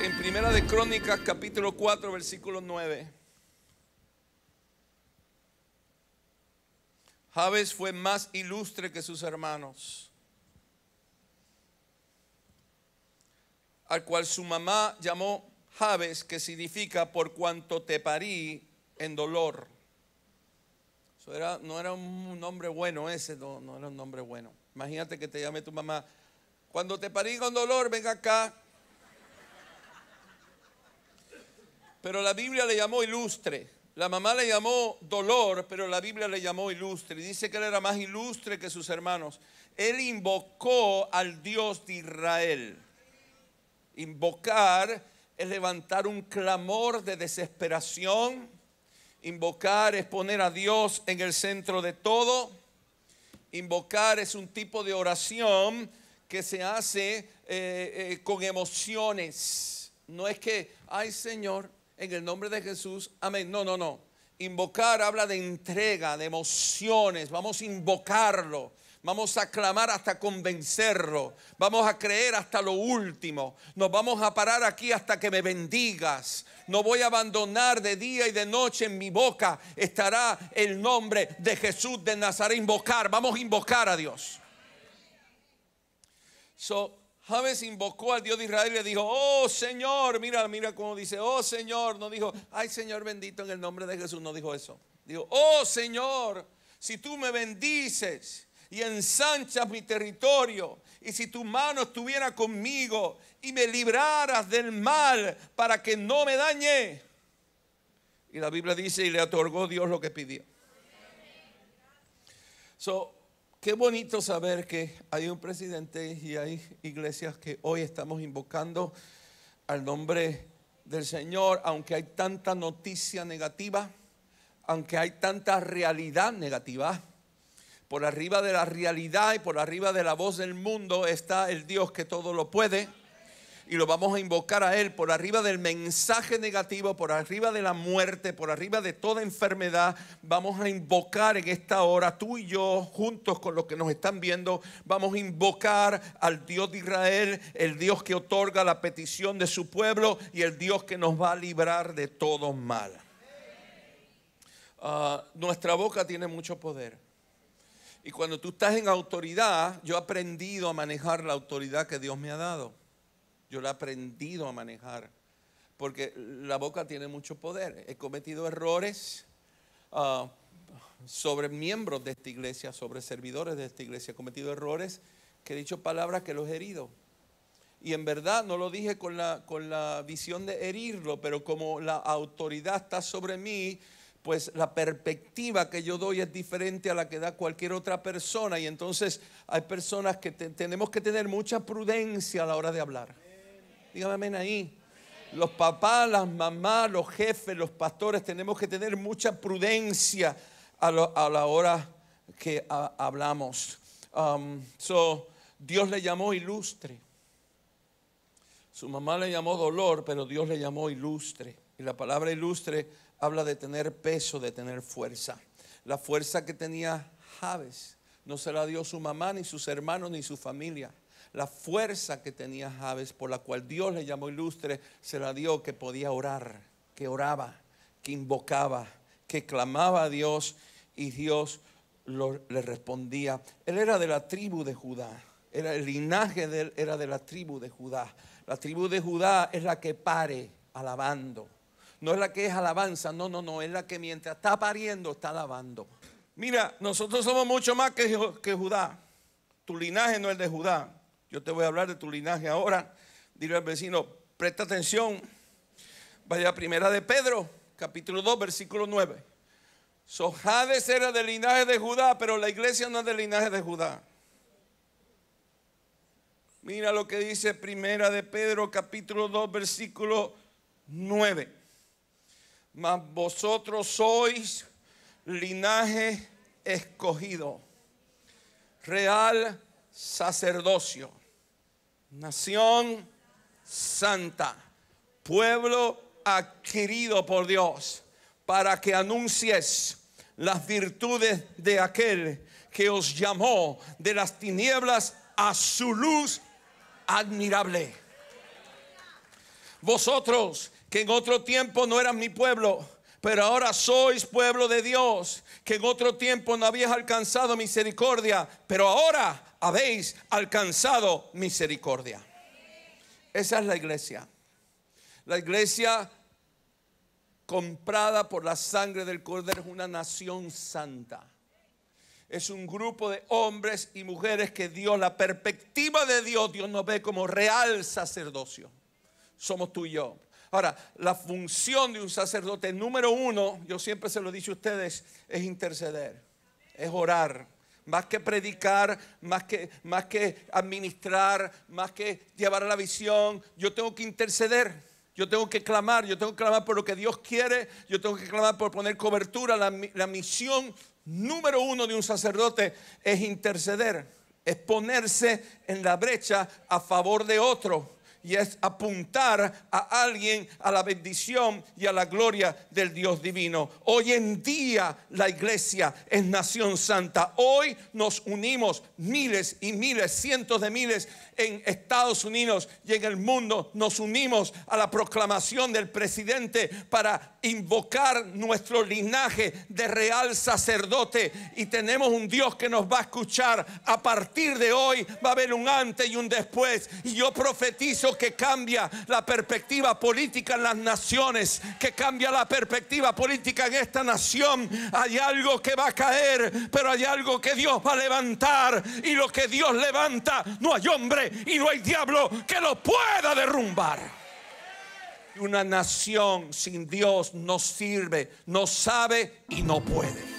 en Primera de Crónicas capítulo 4 versículo 9. Javes fue más ilustre que sus hermanos, al cual su mamá llamó Javes que significa por cuanto te parí en dolor. Eso era, no era un nombre bueno ese, no, no era un nombre bueno. Imagínate que te llame tu mamá, cuando te parí con dolor, ven acá, pero la Biblia le llamó ilustre. La mamá le llamó dolor, pero la Biblia le llamó ilustre. Y dice que él era más ilustre que sus hermanos. Él invocó al Dios de Israel. Invocar es levantar un clamor de desesperación. Invocar es poner a Dios en el centro de todo. Invocar es un tipo de oración que se hace eh, eh, con emociones. No es que, ay Señor, en el nombre de Jesús. Amén. No, no, no. Invocar habla de entrega, de emociones. Vamos a invocarlo. Vamos a clamar hasta convencerlo. Vamos a creer hasta lo último. Nos vamos a parar aquí hasta que me bendigas. No voy a abandonar de día y de noche en mi boca. Estará el nombre de Jesús de Nazaret. Invocar. Vamos a invocar a Dios. So, Javes invocó al Dios de Israel y le dijo, oh Señor, mira, mira cómo dice, oh Señor, no dijo, ay Señor bendito en el nombre de Jesús, no dijo eso. Dijo, oh Señor, si tú me bendices y ensanchas mi territorio, y si tu mano estuviera conmigo y me libraras del mal para que no me dañe. Y la Biblia dice, y le otorgó Dios lo que pidió. So, Qué bonito saber que hay un presidente y hay iglesias que hoy estamos invocando al nombre del Señor, aunque hay tanta noticia negativa, aunque hay tanta realidad negativa. Por arriba de la realidad y por arriba de la voz del mundo está el Dios que todo lo puede y lo vamos a invocar a Él por arriba del mensaje negativo, por arriba de la muerte, por arriba de toda enfermedad. Vamos a invocar en esta hora, tú y yo, juntos con los que nos están viendo, vamos a invocar al Dios de Israel, el Dios que otorga la petición de su pueblo y el Dios que nos va a librar de todo mal. Ah, nuestra boca tiene mucho poder. Y cuando tú estás en autoridad, yo he aprendido a manejar la autoridad que Dios me ha dado. Yo la he aprendido a manejar. Porque la boca tiene mucho poder. He cometido errores ah, sobre miembros de esta iglesia, sobre servidores de esta iglesia. He cometido errores que he dicho palabras que los he herido. Y en verdad no lo dije con la, con la visión de herirlo, pero como la autoridad está sobre mí, pues la perspectiva que yo doy es diferente a la que da cualquier otra persona. Y entonces hay personas que tenemos que tener mucha prudencia a la hora de hablar. Dígame amén ahí. Los papás, las mamás, los jefes, los pastores, tenemos que tener mucha prudencia a, la hora que hablamos. Um, so, Dios le llamó ilustre. Su mamá le llamó dolor, pero Dios le llamó ilustre. Y la palabra ilustre habla de tener peso, de tener fuerza. La fuerza que tenía Javes no se la dio su mamá, ni sus hermanos, ni su familia la fuerza que tenía Javes, por la cual Dios le llamó ilustre, se la dio que podía orar, que oraba, que invocaba, que clamaba a Dios y Dios le respondía. Él era de la tribu de Judá. Era, el linaje de él era de la tribu de Judá. La tribu de Judá es la que pare alabando. No es la que es alabanza, no, no, no. Es la que mientras está pariendo está alabando. Mira, nosotros somos mucho más que, que Judá. Tu linaje no es de Judá. Yo te voy a hablar de tu linaje ahora. Dile al vecino, presta atención. Vaya primera de Pedro, capítulo 2, versículo 9. Sojades era del linaje de Judá, pero la iglesia no es del linaje de Judá. Mira lo que dice Primera de Pedro, capítulo 2, versículo 9. Mas vosotros sois linaje escogido, real sacerdocio, nación santa, pueblo adquirido por Dios, para que anuncies las virtudes de aquel que os llamó de las tinieblas a su luz admirable. Vosotros que en otro tiempo no eran mi pueblo, pero ahora sois pueblo de Dios, que en otro tiempo no habéis alcanzado misericordia, pero ahora habéis alcanzado misericordia. Esa es la iglesia. La iglesia comprada por la sangre del Cordero es una nación santa. Es un grupo de hombres y mujeres que Dios, la perspectiva de Dios, Dios nos ve como real sacerdocio. Somos tú y yo. Ahora, la función de un sacerdote número uno, yo siempre se lo he dicho a ustedes, es interceder, es orar. Más que predicar, más que, más que administrar, más que llevar a la visión, yo tengo que interceder. Yo tengo que clamar, yo tengo que clamar por lo que Dios quiere, yo tengo que clamar por poner cobertura. La, la, misión número uno de un sacerdote es interceder, es ponerse en la brecha a favor de otro y es apuntar a alguien a la bendición y a la gloria del Dios divino. Hoy en día la iglesia es nación santa. Hoy nos unimos miles y miles, cientos de miles en Estados Unidos y en el mundo. Nos unimos a la proclamación del presidente para invocar nuestro linaje de real sacerdote. Y tenemos un Dios que nos va a escuchar. A partir de hoy va a haber un antes y un después. Y yo profetizo que cambia la perspectiva política en las naciones, que cambia la perspectiva política en esta nación. Hay algo que va a caer, pero hay algo que Dios va a levantar. Y lo que Dios levanta, no hay hombre y no hay diablo que lo pueda derrumbar una nación sin Dios no sirve, no sabe y no puede.